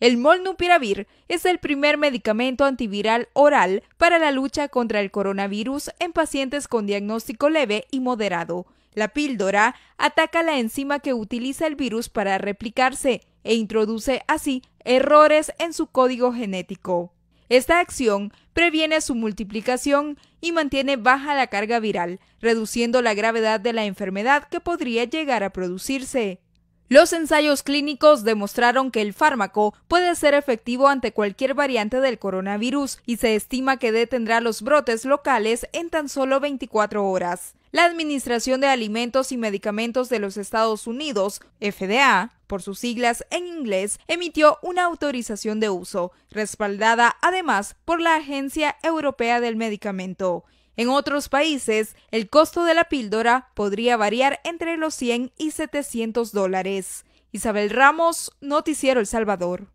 El Molnupiravir es el primer medicamento antiviral oral para la lucha contra el coronavirus en pacientes con diagnóstico leve y moderado. La píldora ataca la enzima que utiliza el virus para replicarse e introduce así errores en su código genético. Esta acción previene su multiplicación y mantiene baja la carga viral, reduciendo la gravedad de la enfermedad que podría llegar a producirse. Los ensayos clínicos demostraron que el fármaco puede ser efectivo ante cualquier variante del coronavirus y se estima que detendrá los brotes locales en tan solo 24 horas. La Administración de Alimentos y Medicamentos de los Estados Unidos, FDA, por sus siglas en inglés, emitió una autorización de uso, respaldada además por la Agencia Europea del Medicamento. En otros países, el costo de la píldora podría variar entre los 100 y 700 dólares. Isabel Ramos, Noticiero El Salvador.